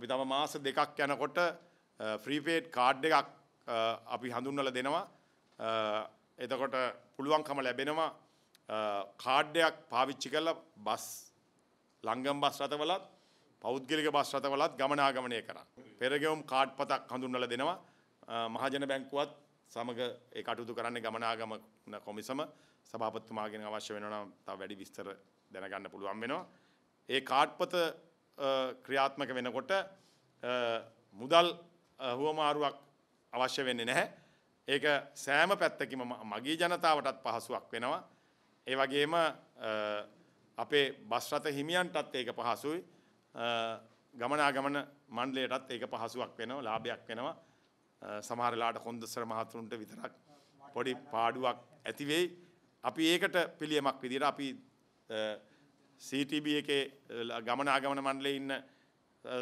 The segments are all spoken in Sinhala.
අපි තම මාස දෙකක් යනකොට ෆ්‍රීපේඩ් කාඩ් එකක් අපි හඳුන්වලා දෙනවා එතකොට පුළුවන්කම ලැබෙනවා කාඩ් එකක් පාවිච්චි කරලා බස් ලංගම් බස් රථවලත් පෞද්ගලික බස් රථවලත් ගමනාගමනය කරන්න. පෙරගෙවුම් කාඩ් පතක් හඳුන්වලා දෙනවා මහජන බැංකුවත් සමග ඒ කටයුතු කරන්නේ ගමනාගම කොමිසම සභාපතිතුමාගෙන් අවශ්‍ය වෙනවා නම් තව වැඩි විස්තර දැනගන්න පුළුවන් වෙනවා. ඒ කාඩ්පත ක්‍රියාත්මක වෙනකොට මුදල් හුවමාරුවක් අවශ්‍ය වෙන්නේ නැහැ. ඒක සෑම පැත්තකිම මගේ ජනතාවටත් පහසුවක් වෙනවා. ඒ වගේම අපේ බස් රථ හිමියන්ටත් ඒක පහසුයි. ගමනාගමන මණ්ඩලයටත් ඒක පහසුවක් වෙනවා, ලාභයක් වෙනවා. සමහර වෙලාවට කොන්දසර මහතුරුන්ට විතරක් පොඩි පාඩුවක් ඇති වෙයි. අපි ඒකට පිළියමක් විදිහට අපි CTB එකේ ගමනාගමන මණ්ඩලයේ ඉන්න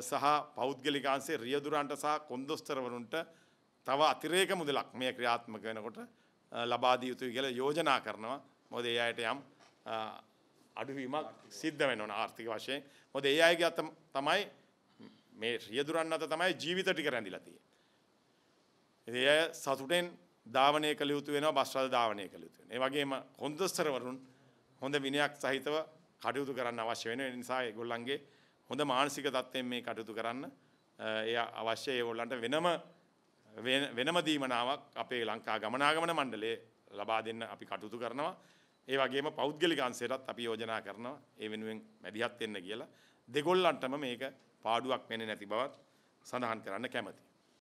සහ පෞද්ගලිකාංශයේ රියදුරන්ට සහ කොන්දොස්තරවරුන්ට තව අතිරේක මුදලක් මේ ක්‍රියාත්මක වෙනකොට ලබා දිය යුතුයි කියලා යෝජනා කරනවා. මොකද ඒ අයට යම් අඩුවීමක් සිද්ධ වෙනවා ආර්ථික වශයෙන්. මොකද ඒ අයගේ අත තමයි මේ රියදුරන් අත තමයි ජීවිත ටික රැඳිලා තියෙන්නේ. ඒ අය සතුටෙන් ධාවනය කළ යුතු වෙනවා බස් රථ ධාවනය කළ යුතු වෙනවා. ඒ වගේම කොන්දොස්තරවරුන් හොඳ විනයක් සහිතව කටයුතු කරන්න අවශ්‍ය වෙන නිසා ඒගොල්ලන්ගේ හොඳ මානසික තත්ත්වයෙන් මේ කටයුතු කරන්න ඒ අවශ්‍ය ඒගොල්ලන්ට වෙනම වෙනම දීමනාවක් අපේ ලංකා ගමනාගමන මණ්ඩලය ලබා දෙන්න අපි කටයුතු කරනවා. ඒ වගේම පෞද්ගලික අංශයටත් අපි යෝජනා කරනවා ඒ වෙනුවෙන් මැදිහත් වෙන්න කියලා. දෙගොල්ලන්ටම මේක පාඩුවක් වෙන්නේ නැති බවත් සඳහන් කරන්න කැමතියි.